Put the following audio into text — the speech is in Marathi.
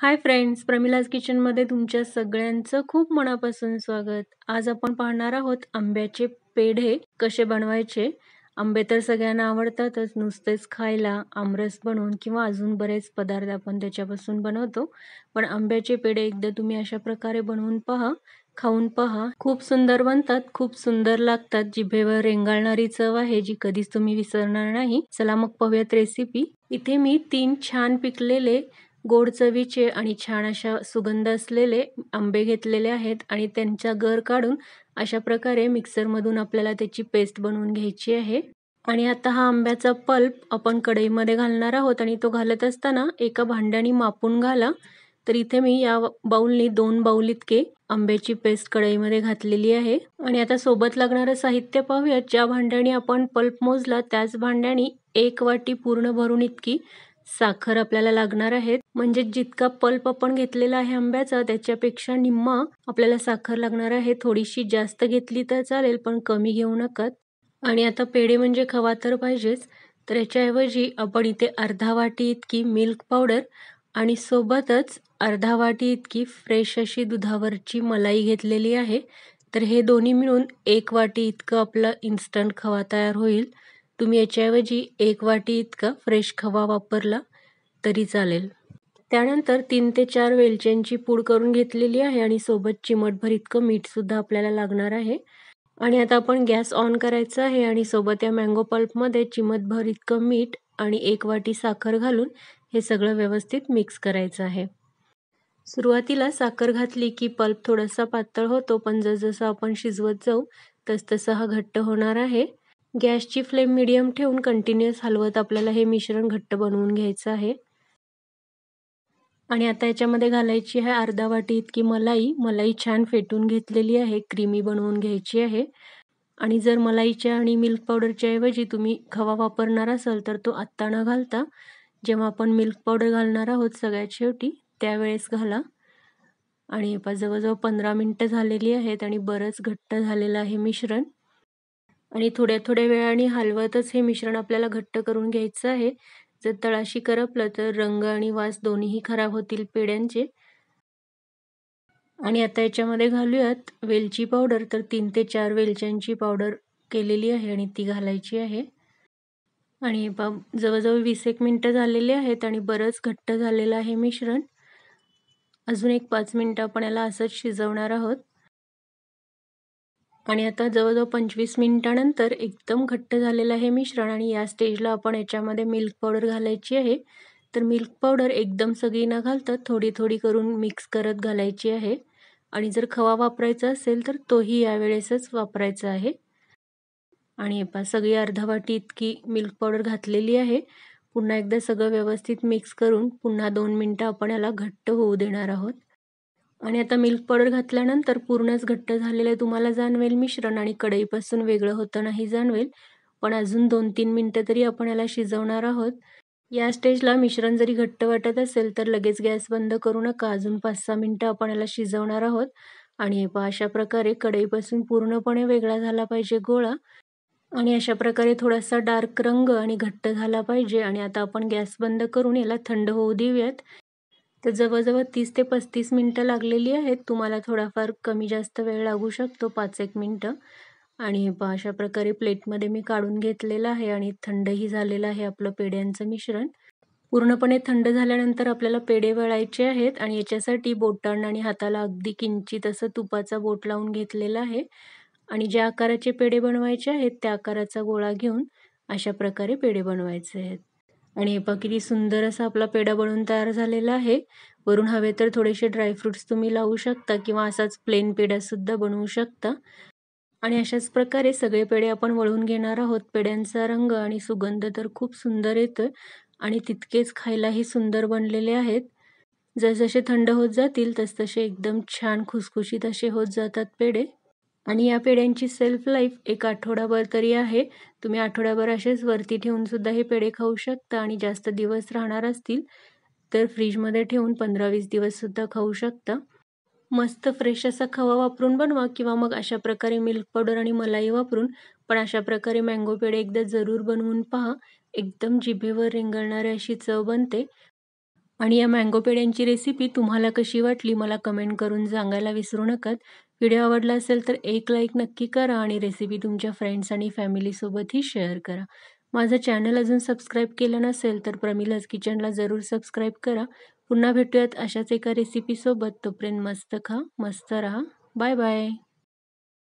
हाय फ्रेंड्स प्रमिलाज किचनमध्ये तुमच्या सगळ्यांचं खूप मनापासून स्वागत आज आपण पाहणार आहोत आंब्याचे पेढे कसे बनवायचे आंबे तर सगळ्यांना आवडतातच नुसतेच खायला आमरस बनवून किंवा अजून बरेच पदार्थ आपण त्याच्यापासून बनवतो पण आंब्याचे पेढे एकदा तुम्ही अशा प्रकारे बनवून पहा खाऊन पहा खूप सुंदर बनतात खूप सुंदर लागतात जिभेवर रेंगाळणारी चव आहे जी कधीच तुम्ही विसरणार नाही चला मग पाहूयात रेसिपी इथे मी तीन छान पिकलेले गोड चवीचे आणि छान अशा सुगंध असलेले आंबे घेतलेले आहेत आणि त्यांचा गर काढून अशा प्रकारे मिक्सरमधून आपल्याला त्याची पेस्ट बनवून घ्यायची आहे आणि आता हा आंब्याचा पल्प आपण कढईमध्ये घालणार आहोत आणि तो घालत असताना एका भांड्याने मापून घाला तर इथे मी या बाऊलनी दोन बाऊल इतके आंब्याची पेस्ट कढईमध्ये घातलेली आहे आणि आता सोबत लागणारं साहित्य पाहूयात ज्या भांड्याने आपण पल्प मोजला त्याच भांड्याने एक वाटी पूर्ण भरून इतकी साखर आपल्याला लागणार आहे म्हणजे जितका पल्प आपण घेतलेला आहे आंब्याचा त्याच्यापेक्षा निम्मा आपल्याला साखर लागणार आहे थोडीशी जास्त घेतली तर चालेल पण कमी घेऊ नका आणि आता पेढे म्हणजे खवा तर पाहिजेच तर याच्याऐवजी आपण इथे अर्धा वाटी इतकी मिल्क पावडर आणि सोबतच अर्धा वाटी इतकी फ्रेश अशी दुधावरची मलाई घेतलेली आहे तर हे दोन्ही मिळून एक वाटी इतकं आपलं इन्स्टंट खवा तयार होईल तुम्ही याच्याऐवजी एक वाटी इतका फ्रेश खवा वापरला तरी चालेल त्यानंतर तीन ते चार वेलच्यांची पूड करून घेतलेली आहे आणि सोबत चिमटभर इतकं मीठसुद्धा आपल्याला लागणार आहे आणि आता आपण गॅस ऑन करायचा आहे आणि सोबत या मँगो पल्पमध्ये चिमटभर इतकं मीठ आणि एक वाटी साखर घालून हे सगळं व्यवस्थित मिक्स करायचं आहे सुरुवातीला साखर घातली की पल्प थोडासा पातळ होतो पण जसजसं आपण शिजवत जाऊ तसतसा हा घट्ट होणार आहे गॅसची फ्लेम मिडियम ठेवून कंटिन्युअस हलवत आपल्याला हे मिश्रण घट्ट बनवून घ्यायचं आहे आणि आता याच्यामध्ये घालायची आहे अर्धा वाटी इतकी मलाई मलाई छान फेटून घेतलेली आहे क्रीमी बनवून घ्यायची आहे आणि जर मलाईच्या आणि मिल्क पावडरच्या ऐवजी तुम्ही खवा वापरणार असाल तर तो आत्ता न घालता जेव्हा आपण मिल्क पावडर घालणार आहोत सगळ्यात शेवटी त्यावेळेस घाला आणि जवळजवळ पंधरा मिनटं झालेली आहेत आणि बरंच घट्ट झालेलं आहे मिश्रण आणि थोड्या थोड्या वेळाने हलवतच हे मिश्रण आपल्याला घट्ट करून घ्यायचं आहे जर तळाशी करपलं तर रंग आणि वास दोन्हीही खराब होतील पेड्यांचे आणि आता याच्यामध्ये घालूयात वेलची पावडर तर तीन ते चार वेलच्यांची पावडर केलेली आहे आणि ती घालायची आहे आणि पा जवळजवळ वीस एक मिनटं झालेले आहेत आणि बरंच घट्ट झालेलं आहे मिश्रण अजून एक पाच मिनटं आपण याला असंच शिजवणार आहोत आणि आता जवळजवळ पंचवीस मिनटानंतर एकदम घट्ट झालेलं आहे मिश्रण आणि या स्टेजला आपण याच्यामध्ये मिल्क पावडर घालायची आहे तर मिल्क पावडर एकदम सगळी न घालता थोडी थोडी करून मिक्स करत घालायची आहे आणि जर खवा वापरायचा असेल तर तोही यावेळेसच वापरायचा आहे आणि पा सगळी अर्धा वाटी इतकी मिल्क पावडर घातलेली आहे पुन्हा एकदा सगळं व्यवस्थित मिक्स करून पुन्हा दोन मिनटं आपण याला घट्ट होऊ देणार आहोत आणि आता मिल्क पावडर घातल्यानंतर पूर्णच घट्ट झालेलं तुम्हाला जाणवेल मिश्रण आणि कढईपासून वेगळं होतं नाही जाणवेल पण अजून दोन तीन मिनटं तरी आपण याला शिजवणार आहोत या स्टेजला मिश्रण जरी घट्ट वाटत असेल तर लगेच गॅस बंद करू नका अजून पाच सहा मिनटं आपण याला शिजवणार आहोत आणि हे पहा अशा प्रकारे कढईपासून पूर्णपणे वेगळा झाला पाहिजे गोळा आणि अशा प्रकारे थोडासा डार्क रंग आणि घट्ट झाला पाहिजे आणि आता आपण गॅस बंद करून याला थंड होऊ देऊयात तर जवळजवळ तीस ते पस्तीस मिनटं लागलेली आहेत तुम्हाला थोडाफार कमी जास्त वेळ लागू शकतो पाच एक मिनटं आणि हे अशा प्रकारे प्लेटमध्ये मी काढून घेतलेलं आहे आणि थंडही झालेलं आहे आपलं पेड्यांचं मिश्रण पूर्णपणे थंड झाल्यानंतर आपल्याला पेढे वळायचे आहेत आणि याच्यासाठी बोटांना आणि हाताला अगदी किंचित असं तुपाचा बोट लावून घेतलेला आहे आणि ज्या आकाराचे पेढे बनवायचे आहेत त्या आकाराचा गोळा घेऊन अशा प्रकारे पेढे बनवायचे आहेत आणि हे पहा किती सुंदर असा आपला पेढा बनून तयार झालेला आहे वरून हवे तर थोडेसे ड्रायफ्रुट्स तुम्ही लावू शकता किंवा असाच प्लेन सुद्धा बनवू शकता आणि अशाच प्रकारे सगळे पेढे आपण वळून घेणार आहोत पेढ्यांचा रंग आणि सुगंध तर खूप सुंदर येतं आणि तितकेच खायलाही सुंदर बनलेले आहेत जसजसे थंड होत जातील तसतसे एकदम छान खुसखुशीत असे होत जातात पेढे आणि या पेड्यांची सेल्फ लाईफ एक आठवडाभर तरी आहे तुम्ही आठवड्याभर असेच वरती ठेवूनसुद्धा हे पेढे खाऊ शकता आणि जास्त दिवस राहणार असतील तर फ्रीजमध्ये ठेवून पंधरा वीस दिवससुद्धा खाऊ शकता मस्त फ्रेश असा खवा वापरून बनवा किंवा मग अशा प्रकारे मिल्क पावडर आणि मलाई वापरून पण अशा प्रकारे मँगो पेढे एकदा जरूर बनवून पहा एकदम जिभेवर रेंगाळणारी अशी चव बनते आणि या मँगो पेड्यांची रेसिपी तुम्हाला कशी वाटली मला कमेंट करून सांगायला विसरू नका व्हिडिओ आवडला असेल तर एक लाईक नक्की करा आणि रेसिपी तुमच्या फ्रेंड्स आणि फॅमिलीसोबतही शेअर करा माझं चॅनल अजून सबस्क्राईब केलं नसेल तर प्रमिलाज किचनला जरूर सबस्क्राईब करा पुन्हा भेटूयात अशाच एका रेसिपीसोबत तोपर्यंत मस्त खा मस्त राहा बाय बाय